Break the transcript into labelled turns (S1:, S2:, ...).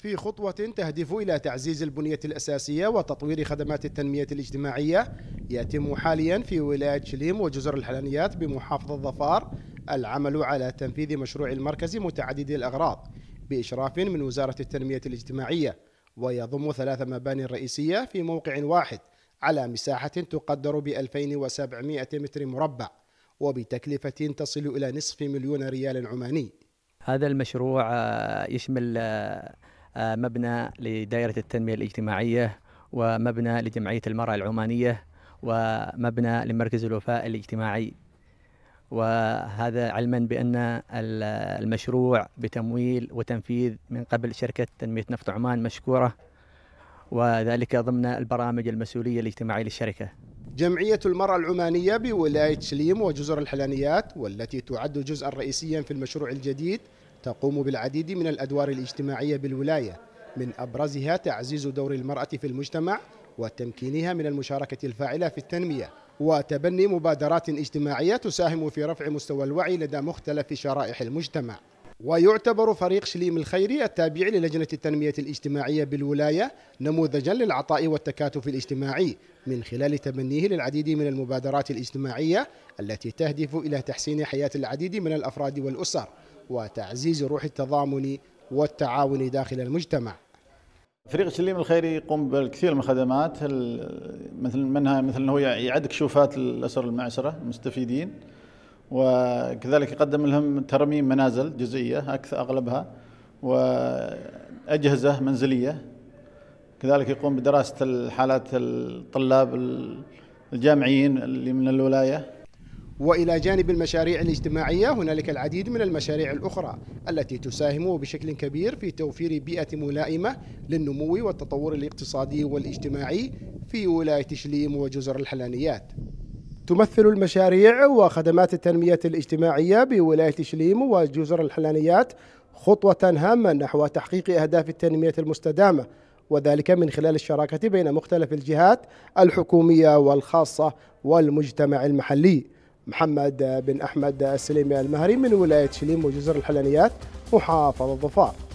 S1: في خطوة تهدف إلى تعزيز البنية الأساسية وتطوير خدمات التنمية الاجتماعية يتم حاليا في ولاية شليم وجزر الحلانيات بمحافظة ظفار العمل على تنفيذ مشروع المركز متعدد الأغراض بإشراف من وزارة التنمية الاجتماعية ويضم ثلاث مباني رئيسية في موقع واحد على مساحة تقدر ب 2700 متر مربع وبتكلفة تصل إلى نصف مليون ريال عماني
S2: هذا المشروع آه، يشمل آه، مبنى لدائرة التنمية الاجتماعية ومبنى لجمعية المرأة العمانية ومبنى لمركز الوفاء الاجتماعي وهذا علما بأن المشروع بتمويل وتنفيذ من قبل شركة تنمية نفط عمان مشكورة وذلك ضمن البرامج المسؤولية الاجتماعية للشركة
S1: جمعية المرأة العمانية بولاية سليم وجزر الحلانيات والتي تعد جزءا رئيسيا في المشروع الجديد تقوم بالعديد من الأدوار الاجتماعية بالولاية من أبرزها تعزيز دور المرأة في المجتمع وتمكينها من المشاركة الفاعلة في التنمية وتبني مبادرات اجتماعية تساهم في رفع مستوى الوعي لدى مختلف شرائح المجتمع ويعتبر فريق شليم الخيري التابع للجنة التنمية الاجتماعية بالولاية نموذجا للعطاء والتكاتف الاجتماعي من خلال تبنيه للعديد من المبادرات الاجتماعية التي تهدف إلى تحسين حياة العديد من الأفراد والأسر وتعزيز روح التضامن والتعاون داخل المجتمع
S3: فريق سليم الخيري يقوم بالكثير من الخدمات مثل منها مثل انه يعد كشوفات الاسر المعسره المستفيدين وكذلك يقدم لهم ترميم منازل جزئيه اكثر اغلبها واجهزه منزليه كذلك يقوم بدراسه حالات الطلاب الجامعيين اللي من الولايه والى جانب المشاريع الاجتماعيه
S1: هنالك العديد من المشاريع الاخرى التي تساهم بشكل كبير في توفير بيئه ملائمه للنمو والتطور الاقتصادي والاجتماعي في ولايه شليم وجزر الحلانيات. تمثل المشاريع وخدمات التنميه الاجتماعيه بولايه شليم وجزر الحلانيات خطوه هامه نحو تحقيق اهداف التنميه المستدامه وذلك من خلال الشراكه بين مختلف الجهات الحكوميه والخاصه والمجتمع المحلي. محمد بن أحمد السليمي المهري من ولاية شليم وجزر الحلانيات محافظة ظفار